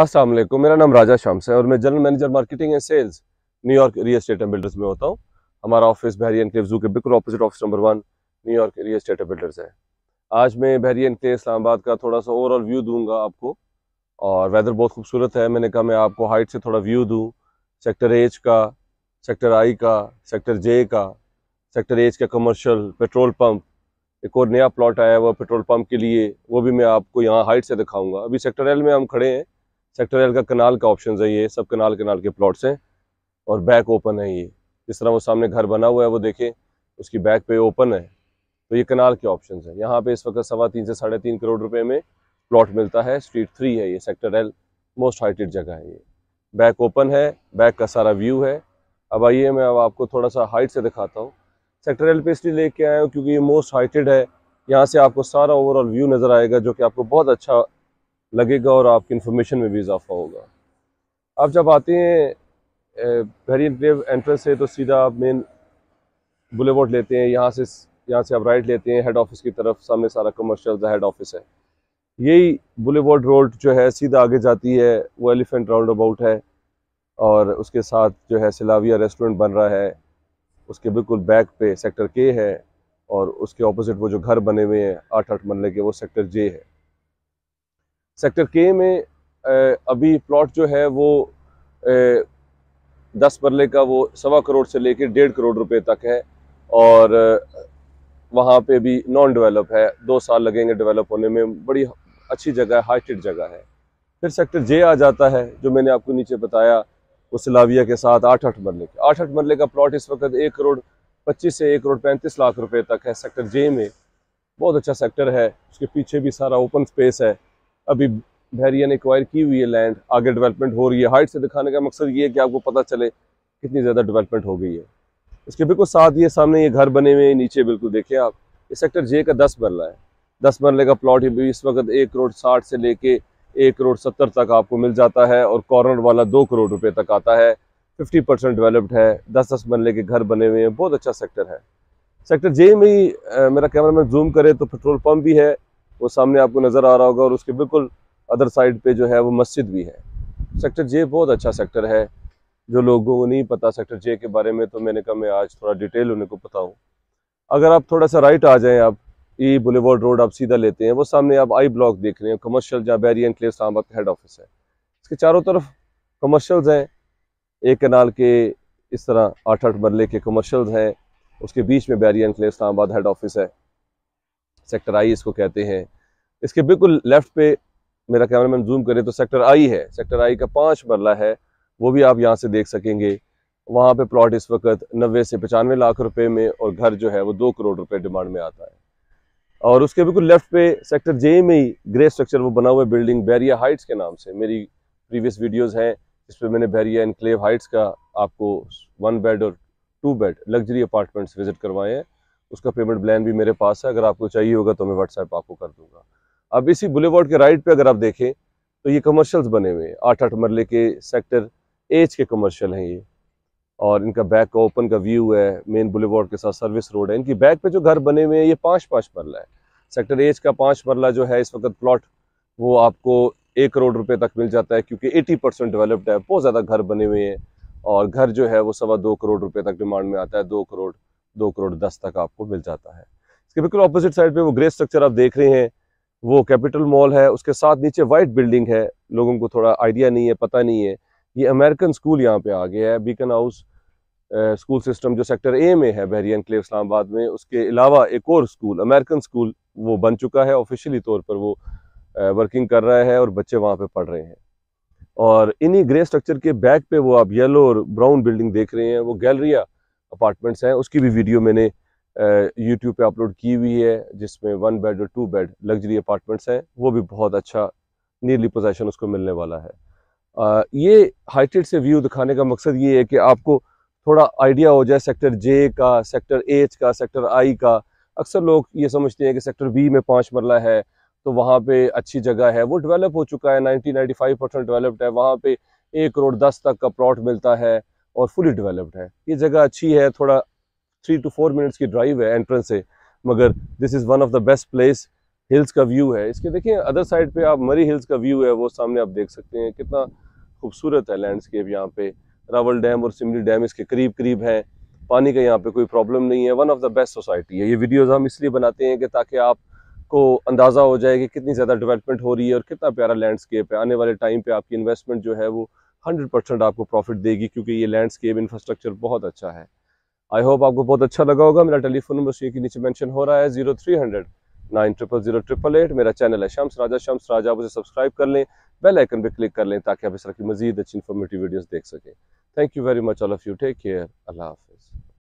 अस्सलाम वालेकुम मेरा नाम राजा शाम्स है और मैं general manager marketing and sales New York real estate and builders में होता हूँ हमारा ऑफिस के जू के बिल्कुल opposite office number one New York real estate and builders है आज मैं बहरियन के इस्लामाबाद का थोड़ा सा ओवरऑल व्यू दूंगा आपको और वेदर बहुत खूबसूरत है मैंने कहा मैं आपको हाइट से थोड़ा व्यू दूँ सेक्टर एच का सेक्टर आई का सेक्टर जे का सेक्टर एच का कमर्शल पेट्रोल पम्प एक और नया प्लॉट आया हुआ पेट्रोल पम्प के लिए वो भी मैं आपको यहाँ हाइट से दिखाऊंगा अभी सेक्टर एल में हम खड़े हैं सेक्टर एल का कनाल का ऑप्शन है ये सब कनाल कनाल के प्लॉट्स हैं और बैक ओपन है ये जिस तरह वो सामने घर बना हुआ है वो देखें उसकी बैक पे ओपन है तो ये कनाल के ऑप्शन है यहाँ पे इस वक्त सवा तीन से साढ़े तीन करोड़ रुपए में प्लॉट मिलता है स्ट्रीट थ्री है ये सेक्टर एल मोस्ट हाइटेड जगह है ये बैक ओपन है बैक का सारा व्यू है अब आइए मैं अब आपको थोड़ा सा हाइट से दिखाता हूँ सेक्टर एल पे इसलिए लेके आया हूँ क्योंकि ये मोस्ट हाइटेड है यहाँ से आपको सारा ओवरऑल व्यू नज़र आएगा जो कि आपको बहुत अच्छा लगेगा और आपकी इन्फॉर्मेशन में भी इजाफा होगा आप जब आते हैं बहरी एंट्रेंस से तो सीधा आप मेन बुलेवर्ड लेते हैं यहाँ से यहाँ से आप राइट लेते हैं हेड ऑफिस की तरफ सामने सारा कमर्शियल हेड ऑफिस है यही बुलेवर्ड रोड जो है सीधा आगे जाती है वो एलिफेंट राउंड अबाउट है और उसके साथ जो है सिलाविया रेस्टोरेंट बन रहा है उसके बिल्कुल बैक पे सेक्टर के है और उसके ऑपोजिट वो जो घर बने हुए हैं आठ आठ मरले के वो सेक्टर जे है सेक्टर के में अभी प्लॉट जो है वो दस मरले का वो सवा करोड़ से लेकर डेढ़ करोड़ रुपए तक है और वहाँ पे भी नॉन डेवलप है दो साल लगेंगे डेवलप होने में बड़ी अच्छी जगह है हाईटेड जगह है फिर सेक्टर जे आ जाता है जो मैंने आपको नीचे बताया उस लाविया के साथ आठ आठ मरले के आठ आठ मरले का प्लॉट इस वक्त एक करोड़ पच्चीस से एक करोड़ पैंतीस लाख रुपये तक है सेक्टर जे में बहुत अच्छा सेक्टर है उसके पीछे भी सारा ओपन स्पेस है अभी बहरिया ने एक्वायर की हुई है लैंड आगे डेवलपमेंट हो रही है हाइट से दिखाने का मकसद ये है कि आपको पता चले कितनी ज़्यादा डेवलपमेंट हो गई है इसके बिल्कुल साथ ये सामने ये घर बने हुए हैं नीचे बिल्कुल देखें आप ये सेक्टर जे का दस मरला है दस मरले का प्लॉट भी इस वक्त एक करोड़ साठ से लेके एक करोड़ सत्तर तक आपको मिल जाता है और कॉर्नर वाला दो करोड़ रुपए तक आता है फिफ्टी परसेंट डेवलप्ड है दस दस मरले के घर बने हुए हैं बहुत अच्छा सेक्टर है सेक्टर जे में ही मेरा कैमरा मैन जूम करे तो पेट्रोल पम्प भी है वो सामने आपको नज़र आ रहा होगा और उसके बिल्कुल अदर साइड पे जो है वो मस्जिद भी है सेक्टर जे बहुत अच्छा सेक्टर है जो लोगों को नहीं पता सेक्टर जे के बारे में तो मैंने कहा मैं आज थोड़ा डिटेल उन्हें को बताऊँ अगर आप थोड़ा सा राइट आ जाएँ आप ई बुलेवर्ड रोड आप सीधा लेते हैं वो सामने आप आई ब्लॉक देख रहे हैं कमर्शियल जहाँ बैरी एनक्लेव इस्लामाबाद का हेड ऑफिस है इसके चारों तरफ कमर्शल्स हैं एक कनाल के इस तरह आठ आठ मरले के कमर्शल्स हैं उसके बीच में Bahria enclave Islamabad head office है सेक्टर आई इसको कहते हैं इसके बिल्कुल लेफ्ट पे मेरा कैमरा मैन जूम करे तो सेक्टर आई है सेक्टर आई का पाँच मरला है वो भी आप यहाँ से देख सकेंगे वहाँ पे प्लॉट इस वक्त नब्बे से पचानवे लाख रुपए में और घर जो है वो दो करोड़ रुपए डिमांड में आता है और उसके बिल्कुल लेफ्ट पे सेक्टर जे में ही ग्रे स्ट्रक्चर वो बना हुआ बिल्डिंग बैरिया हाइट्स के नाम से मेरी प्रीवियस वीडियोज़ हैं जिसपे मैंने बैरिया एनक्लेव हाइट्स का आपको वन बेड और two bed luxury apartments visit करवाए हैं उसका पेमेंट प्लान भी मेरे पास है अगर आपको चाहिए होगा तो मैं व्हाट्सएप आपको कर दूंगा अब इसी बुले के राइट पे अगर आप देखें तो ये कमर्शियल्स बने हुए हैं आठ आठ मरले के सेक्टर एच के कमर्शियल हैं ये और इनका बैक का ओपन का व्यू है मेन बुले के साथ सर्विस रोड है इनकी बैक पे जो घर बने हुए हैं ये पाँच पाँच मरला है सेक्टर एच का पाँच मरला जो है इस वक्त प्लॉट वो आपको एक करोड़ रुपये तक मिल जाता है क्योंकि एटी परसेंट डेवलप्ड है बहुत ज़्यादा घर बने हुए हैं और घर जो है वो सवा दो करोड़ रुपये तक डिमांड में आता है दो करोड़ दो करोड़ दस तक आपको मिल जाता है इसके बिल्कुल अपोजिट साइड पे वो ग्रे स्ट्रक्चर आप देख रहे हैं वो कैपिटल मॉल है उसके साथ नीचे वाइट बिल्डिंग है लोगों को थोड़ा आइडिया नहीं है पता नहीं है ये अमेरिकन स्कूल यहाँ पे आ गया है बीकन हाउस स्कूल सिस्टम जो सेक्टर ए में है बहरी क्लेव इस्लामाबाद में उसके अलावा एक और स्कूल अमेरिकन स्कूल वो बन चुका है ऑफिशियली तौर पर वो वर्किंग कर रहा है और बच्चे वहाँ पर पढ़ रहे हैं और इन्हीं ग्रे स्ट्रक्चर के बैक पे वो आप येलो और ब्राउन बिल्डिंग देख रहे हैं वो गैलरिया अपार्टमेंट्स हैं उसकी भी वीडियो मैंने यूट्यूब पे अपलोड की हुई है जिसमें वन बेड और टू बेड लग्जरी अपार्टमेंट्स हैं वो भी बहुत अच्छा नियरली पोजेशन उसको मिलने वाला है आ, ये हाइटेड से व्यू दिखाने का मकसद ये है कि आपको थोड़ा आइडिया हो जाए सेक्टर जे का सेक्टर एच का सेक्टर आई का अक्सर लोग ये समझते हैं कि सेक्टर बी में पाँच मरला है तो वहाँ पे अच्छी जगह है वो डेवलप हो चुका है नाइन्टी फाइव परसेंट डेवलप्ड है वहाँ पे एक करोड़ दस तक का प्लॉट मिलता है और फुली डेवलप्ड है ये जगह अच्छी है थोड़ा थ्री टू फोर मिनट्स की ड्राइव है एंट्रेंस से मगर this is one of the best place hills का व्यू है इसके देखिए अदर साइड पे आप मरी हिल्स का व्यू है वो सामने आप देख सकते हैं कितना खूबसूरत है लैंडस्केप यहाँ पे रावल डैम और सिमली डैम इसके करीब करीब हैं पानी का यहाँ पे कोई प्रॉब्लम नहीं है one of the best society है ये वीडियोस हम इसलिए बनाते हैं कि ताकि आपको अंदाज़ा हो जाए कि कितनी ज़्यादा डेवलपमेंट हो रही है और कितना प्यारा लैंडस्केप है आने वाले टाइम पे आपकी इन्वेस्टमेंट जो है वो हंड्रेड परसेंट आपको प्रॉफिट देगी क्योंकि ये लैंडस्केप इंफ्रास्ट्रक्चर बहुत अच्छा है आई होप आपको बहुत अच्छा लगा होगा मेरा टेलीफोन नंबर के नीचे मेंशन हो रहा है zero three hundred nine triple zero triple eight मेरा चैनल है शम्स राजा शम्स राजा आप उसे सब्सक्राइब कर लें बेल आइकन पर क्लिक कर लें ताकि आप इस तरह की मजीद अच्छी इन्फॉर्मेटिव वीडियोज़ देख सकें thank you very much all of you take care अल्लाह हाफिज़